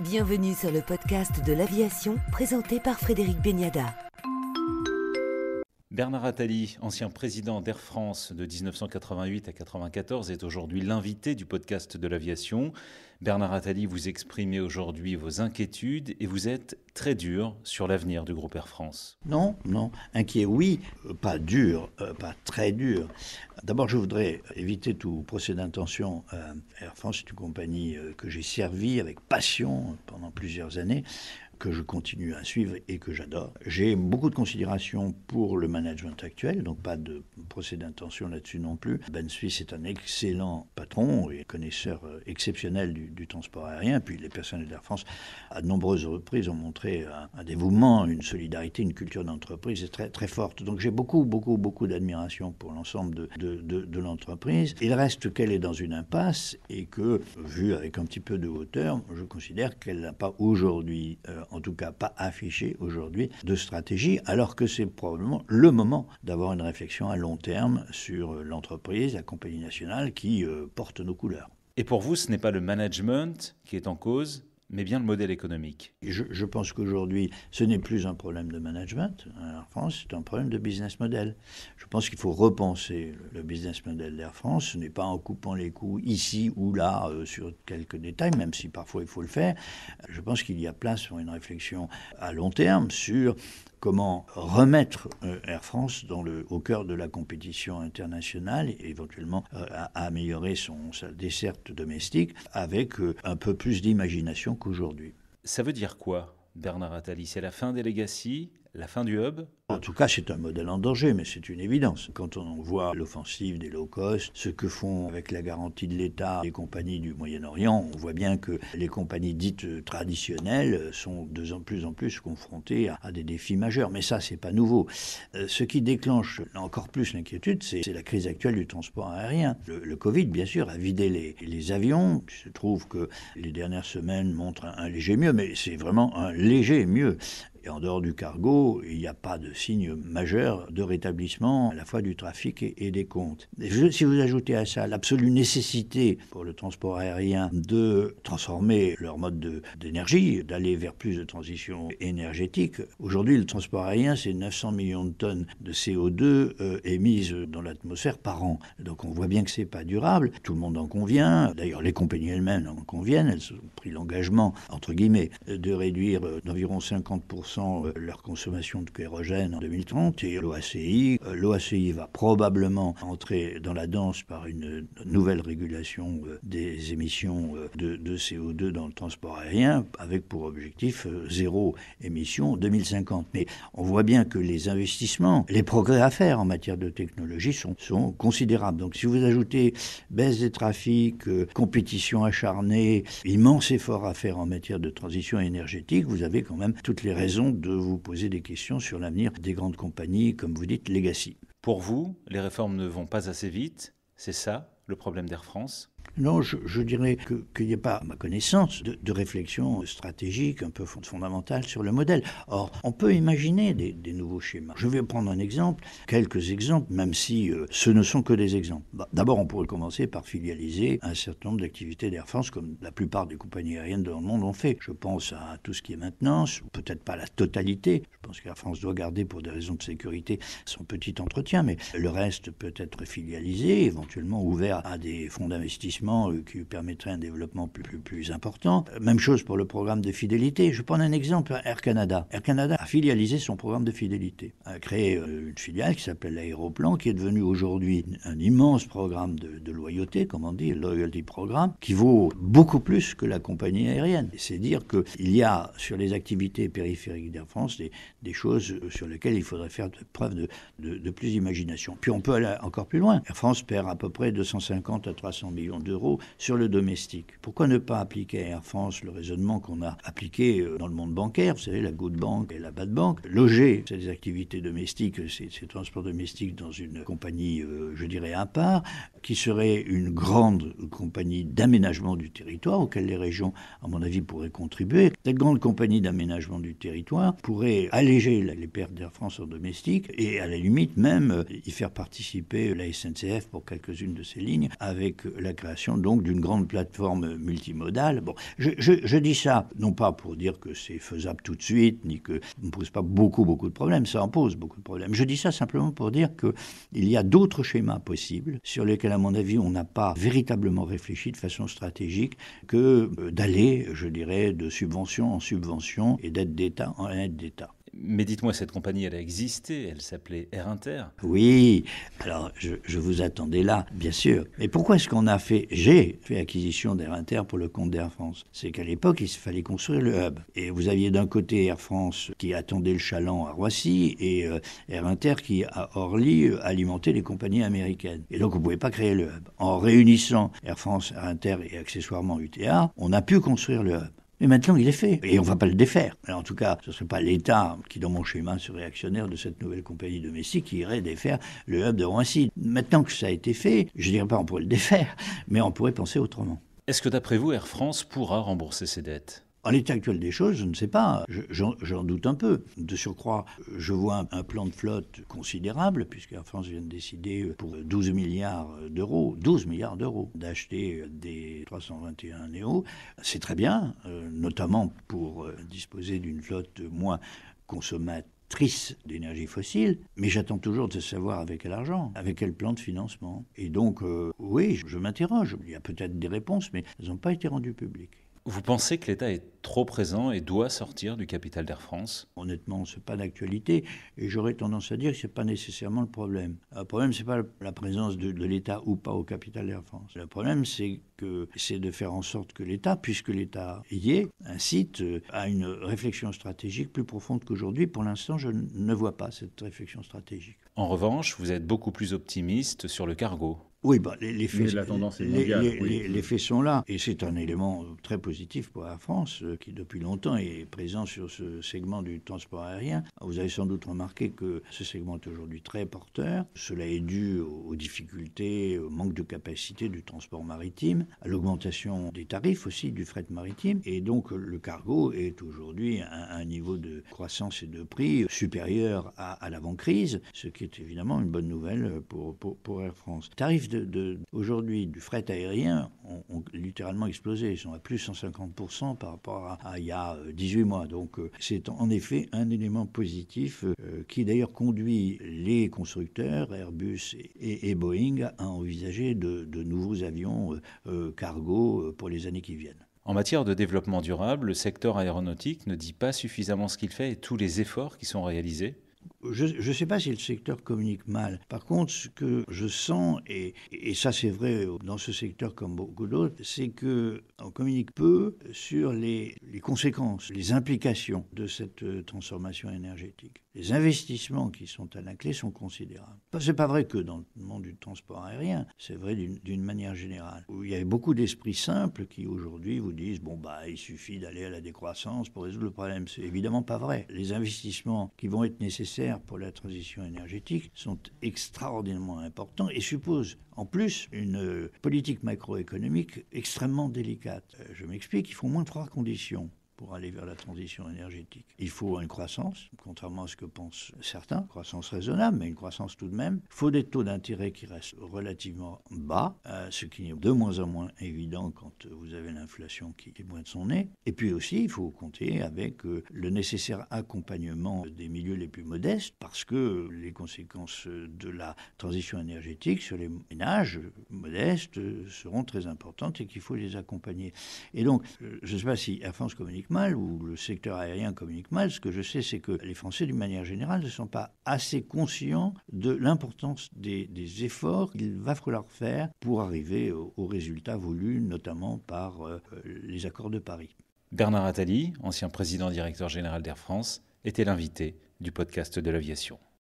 Bienvenue sur le podcast de l'aviation présenté par Frédéric Beniada. Bernard Attali, ancien président d'Air France de 1988 à 1994, est aujourd'hui l'invité du podcast de l'aviation. Bernard Attali, vous exprimez aujourd'hui vos inquiétudes et vous êtes très dur sur l'avenir du groupe Air France. Non, non, inquiet, oui, euh, pas dur, euh, pas très dur. D'abord, je voudrais éviter tout procès d'intention. Euh, Air France est une compagnie que j'ai servie avec passion pendant plusieurs années que je continue à suivre et que j'adore. J'ai beaucoup de considération pour le management actuel, donc pas de procès d'intention là-dessus non plus. Ben Suisse est un excellent patron et connaisseur euh, exceptionnel du, transport aérien. Puis les personnes de la France, à de nombreuses reprises, ont montré un, dévouement, une solidarité, une culture d'entreprise très, très forte. Donc j'ai beaucoup, beaucoup, beaucoup d'admiration pour l'ensemble de, de, l'entreprise. Il reste qu'elle est dans une impasse et que, vu avec un petit peu de hauteur, je considère qu'elle n'a pas aujourd'hui euh, en tout cas pas affiché aujourd'hui, de stratégie, alors que c'est probablement le moment d'avoir une réflexion à long terme sur l'entreprise, la compagnie nationale qui euh, porte nos couleurs. Et pour vous, ce n'est pas le management qui est en cause, mais bien le modèle économique. Je, je pense qu'aujourd'hui, ce n'est plus un problème de management Air France, c'est un problème de business model. Je pense qu'il faut repenser le business model d'Air France. Ce n'est pas en coupant les coûts ici ou là euh, sur quelques détails, même si parfois il faut le faire. Je pense qu'il y a place pour une réflexion à long terme sur comment remettre euh, Air France au cœur de la compétition internationale et éventuellement euh, améliorer son, sa desserte domestique avec euh, un peu plus d'imagination qu'aujourd'hui. Ça veut dire quoi, Bernard Attali C'est la fin des Legacy, la fin du Hub en tout cas, c'est un modèle en danger, mais c'est une évidence. Quand on voit l'offensive des low cost, ce que font avec la garantie de l'État les compagnies du Moyen-Orient, on voit bien que les compagnies dites traditionnelles sont de plus en plus confrontées à des défis majeurs. Mais ça, c'est pas nouveau. Euh, ce qui déclenche encore plus l'inquiétude, c'est la crise actuelle du transport aérien. Le, Covid, bien sûr, a vidé les, les, avions. Il se trouve que les dernières semaines montrent un, un léger mieux, mais c'est vraiment un léger mieux. Et en dehors du cargo, il n'y a pas de signe majeur de rétablissement à la fois du trafic et, des comptes. si vous ajoutez à ça l'absolue nécessité pour le transport aérien de transformer leur mode d'énergie, d'aller vers plus de transition énergétique, aujourd'hui le transport aérien c'est 900 millions de tonnes de CO2 euh, émises dans l'atmosphère par an. Donc on voit bien que c'est pas durable, tout le monde en convient, d'ailleurs les compagnies elles-mêmes en conviennent, elles ont pris l'engagement, entre guillemets, de réduire euh, d'environ 50% euh, leur consommation de kérogène en 2030 et l'OACI. Euh, L'OACI va probablement entrer dans la danse par une nouvelle régulation euh, des émissions euh, de, CO2 dans le transport aérien avec pour objectif zéro émission en 2050. Mais on voit bien que les investissements, les progrès à faire en matière de technologie sont considérables. Donc si vous ajoutez baisse des trafics, compétition acharnée, immense effort à faire en matière de transition énergétique, vous avez quand même toutes les raisons de vous poser des questions sur l'avenir des grandes compagnies, comme vous dites, legacy. Pour vous, les réformes ne vont pas assez vite, c'est ça le problème d'Air France non, je, dirais qu'il n'y a pas, à ma connaissance, de, réflexion stratégique un peu fondamentale sur le modèle. Or, on peut imaginer des, nouveaux schémas. Je vais prendre un exemple, quelques exemples, même si euh, ce ne sont que des exemples. Bah, d'abord, on pourrait commencer par filialiser un certain nombre d'activités d'Air France, comme la plupart des compagnies aériennes dans le monde ont fait. Je pense à tout ce qui est maintenance, peut-être pas la totalité. Je pense qu'Air France doit garder, pour des raisons de sécurité, son petit entretien, mais le reste peut être filialisé, éventuellement ouvert à des fonds d'investissement euh, qui permettrait un développement plus, plus, important. Euh, même chose pour le programme de fidélité. Je prends un exemple, hein, Air Canada. Air Canada a filialisé son programme de fidélité, a créé euh, une filiale qui s'appelle l'Aéroplan, qui est devenue aujourd'hui un immense programme de, loyauté, comme on dit, loyalty programme, qui vaut beaucoup plus que la compagnie aérienne. C'est dire qu'il y a sur les activités périphériques d'Air France des, des, choses sur lesquelles il faudrait faire preuve de, de plus d'imagination. Puis on peut aller encore plus loin. Air France perd à peu près 250 à 300 millions d'euros sur le domestique. Pourquoi ne pas appliquer à Air France le raisonnement qu'on a appliqué euh, dans le monde bancaire, vous savez, la good bank et la bad bank, loger ces activités domestiques, ces, transports domestiques dans une compagnie, euh, je dirais, à part, qui serait une grande compagnie d'aménagement du territoire auquel les régions, à mon avis, pourraient contribuer. Cette grande compagnie d'aménagement du territoire pourrait alléger les pertes d'Air France en domestique et à la limite même euh, y faire participer la SNCF pour quelques-unes de ses lignes avec la création donc d'une grande plateforme multimodale. Bon, je, dis ça non pas pour dire que c'est faisable tout de suite, ni que ça ne pose pas beaucoup beaucoup de problèmes, ça en pose beaucoup de problèmes. Je dis ça simplement pour dire que il y a d'autres schémas possibles sur lesquels, à mon avis, on n'a pas véritablement réfléchi de façon stratégique que euh, d'aller, je dirais, de subvention en subvention et d'aide d'État en aide d'État. Mais dites-moi, cette compagnie, elle a existé, elle s'appelait Air Inter. Oui, alors je, vous attendais là, bien sûr. Mais pourquoi est-ce qu'on a fait, j'ai fait acquisition d'Air Inter pour le compte d'Air France C'est qu'à l'époque, il fallait construire le hub. Et vous aviez d'un côté Air France qui attendait le chaland à Roissy et euh, Air Inter qui, à Orly, euh, alimentait les compagnies américaines. Et donc, on ne pouvait pas créer le hub. En réunissant Air France, Air Inter et accessoirement UTA, on a pu construire le hub. Mais maintenant, il est fait. Et on ne va pas le défaire. en tout cas, ce ne serait pas l'État qui, dans mon schéma, serait actionnaire de cette nouvelle compagnie domestique qui irait défaire le hub de Roissy. Maintenant que ça a été fait, je ne dirais pas on pourrait le défaire, mais on pourrait penser autrement. Est-ce que d'après vous, Air France pourra rembourser ses dettes en l'état actuel des choses, je ne sais pas, j'en doute un peu. De surcroît, je vois un, plan de flotte considérable, puisque la France vient de décider pour 12 milliards d'euros, 12 milliards d'euros, d'acheter des 321 Néo. C'est très bien, euh, notamment pour euh, disposer d'une flotte moins consommatrice d'énergie fossile, mais j'attends toujours de savoir avec quel argent, avec quel plan de financement. Et donc, euh, oui, je m'interroge. Il y a peut-être des réponses, mais elles n'ont pas été rendues publiques. Vous pensez que l'État est trop présent et doit sortir du capital d'Air France Honnêtement, ce n'est pas d'actualité et j'aurais tendance à dire que ce n'est pas nécessairement le problème. Le problème, ce n'est pas la présence de, l'État ou pas au capital d'Air France. Le problème, c'est que c'est de faire en sorte que l'État, puisque l'État y est, incite euh, à une réflexion stratégique plus profonde qu'aujourd'hui. Pour l'instant, je ne vois pas cette réflexion stratégique. En revanche, vous êtes beaucoup plus optimiste sur le cargo. Bah, oui, les, les, faits, la tendance les, faits sont là. Et c'est un élément très positif pour la France, euh, qui depuis longtemps est présent sur ce segment du transport aérien. Vous avez sans doute remarqué que ce segment est aujourd'hui très porteur. Cela est dû aux difficultés, au manque de capacité du transport maritime, à l'augmentation des tarifs aussi du fret maritime. Et donc le cargo est aujourd'hui à un niveau de croissance et de prix supérieur à, l'avant-crise, ce qui est évidemment une bonne nouvelle pour, pour, pour Air France. Tarifs aujourd'hui du fret aérien ont, littéralement explosé. Ils sont à plus de 150% par rapport à, il y a 18 euh, mois. Donc euh, c'est en effet un élément positif euh, qui d'ailleurs conduit les constructeurs, Airbus et, Boeing, à envisager de, nouveaux avions cargo pour les années qui viennent. En matière de développement durable, le secteur aéronautique ne dit pas suffisamment ce qu'il fait et tous les efforts qui sont réalisés. Je ne sais pas si le secteur communique mal. Par contre, ce que je sens, et, ça c'est vrai dans ce secteur comme beaucoup d'autres, c'est qu'on communique peu sur les, conséquences, les implications de cette euh, transformation énergétique les investissements qui sont à la clé sont considérables. C'est pas vrai que dans le monde du transport aérien, c'est vrai d'une manière générale. il y avait beaucoup d'esprits simples qui aujourd'hui vous disent bon bah il suffit d'aller à la décroissance pour résoudre le problème. C'est évidemment pas vrai. Les investissements qui vont être nécessaires pour la transition énergétique sont extraordinairement importants et supposent en plus une euh, politique macroéconomique extrêmement délicate. Euh, je m'explique, il faut au moins trois conditions pour aller vers la transition énergétique. Il faut une croissance, contrairement à ce que pensent certains, croissance raisonnable, mais une croissance tout de même. Il faut des taux d'intérêt qui restent relativement bas, euh, ce qui est de moins en moins évident quand vous avez l'inflation qui est moins de son nez. Et puis aussi, il faut compter avec euh, le nécessaire accompagnement des milieux les plus modestes, parce que les conséquences de la transition énergétique sur les ménages modestes seront très importantes et qu'il faut les accompagner. Et donc, euh, je ne sais pas si à France communique mal ou le secteur aérien communique mal. Ce que je sais, c'est que les Français, d'une manière générale, ne sont pas assez conscients de l'importance des, efforts qu'il va falloir faire pour arriver aux, résultats voulus, notamment par euh, les accords de Paris. Bernard Attali, ancien président directeur général d'Air France, était l'invité du podcast de l'aviation.